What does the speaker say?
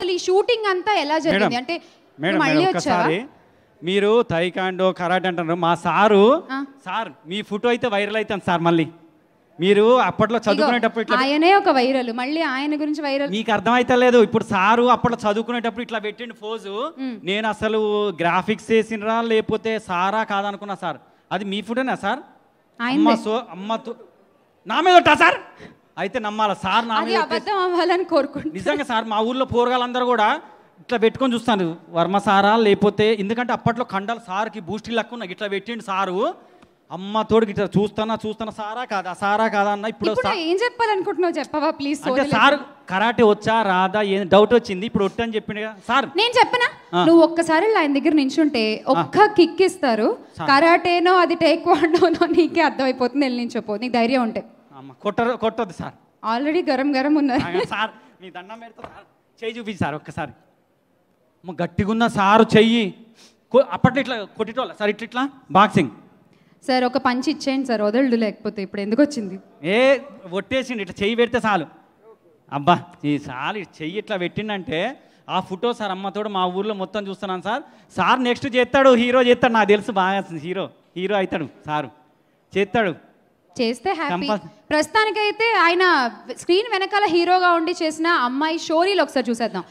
అసలు ఈ షూటింగ్ అంతా ఎలా జరిగింది అంటే మేడం మళ్ళీ వచ్చారు మీరు థైకాండో కరాటే అంటారు మా సారు సార్ మీ ఫోటో అయితే వైరల్ అవుతాను సార్ మళ్ళీ మీరు అప్పట్లో చదువుకునేటప్పుడు ఇట్లా ఆయనే ఒక వైరల్ మళ్ళీ ఆయన గురించి వైరల్ మీకు లేదు ఇప్పుడు సారు అప్పట్లో చదువుకునేటప్పుడు ఇట్లా పెట్టిండు ఫోజు నేను అసలు గ్రాఫిక్స్ వేసినరా లేకపోతే సారా కాదనుకున్నా సార్ అది మీ ఫోటోనా సార్ అమ్మ సో అమ్మతో నా మీద ఉంటా సార్ అయితే నమ్మాల సార్ అవ్వాలని కోరుకుంటున్నాను నిజంగా సార్ మా ఊర్లో పోరగాళ్ళందరూ కూడా ఇట్లా పెట్టుకొని చూస్తాను వర్మ సారా లేకపోతే ఎందుకంటే అప్పట్లో కండలు సార్కి బూస్టీ లక్కు నాకు ఇట్లా పెట్టిండు సారు అమ్మ తోడికి ఇట్లా చూస్తానా చూస్తానా సారా కాదా సారా కాదా అన్న ఇప్పుడు ఏం చెప్పాలనుకుంటున్నావు చెప్పవా ప్లీజ్ సార్ కరాటే వచ్చా రాదా ఏం డౌట్ వచ్చింది ఇప్పుడు ఒట్టు అని చెప్పిండు కదా సార్ నేను చెప్పనా నువ్వు ఒక్కసారి ఆయన దగ్గర నించుంటే ఒక్క కిక్ ఇస్తారు కరాటేనో అది టేక్ వాడోనో నీకే అర్థమైపోతుంది వెళ్ళి నించోపో నీకు ధైర్యం ఉంటే అమ్మ కొట్టరు కొట్టొద్దు సార్ ఆల్రెడీ గరం గరం ఉన్నారు సార్ మీ దండం పెడతా సార్ చేయి చూపించి సార్ ఒక్కసారి గట్టిగా ఉన్న సారు చెయ్యి అప్పట్లో ఇట్లా కొట్టిటోళ్ళ సార్ ఇట్లా ఇట్లా బాక్సింగ్ సార్ ఒక పంచి ఇచ్చేయండి సార్ వదలడు లేకపోతే ఇప్పుడు ఎందుకు వచ్చింది ఏ ఒట్టేసిండి ఇట్లా చెయ్యి పెడితే చాలు అబ్బా ఈ సార్ చెయ్యి ఇట్లా పెట్టిండంటే ఆ ఫోటో సార్ అమ్మతోడు మా ఊర్లో మొత్తం చూస్తున్నాను సార్ సార్ నెక్స్ట్ చేస్తాడు హీరో చేస్తాడు నాకు తెలుసు బాగా హీరో హీరో అవుతాడు సారు చేస్తాడు చేస్తే హ్యాపీ ప్రస్తుతానికైతే ఆయన స్క్రీన్ వెనకాల హీరోగా ఉండి చేసిన అమ్మాయి షోరీలు ఒకసారి చూసేద్దాం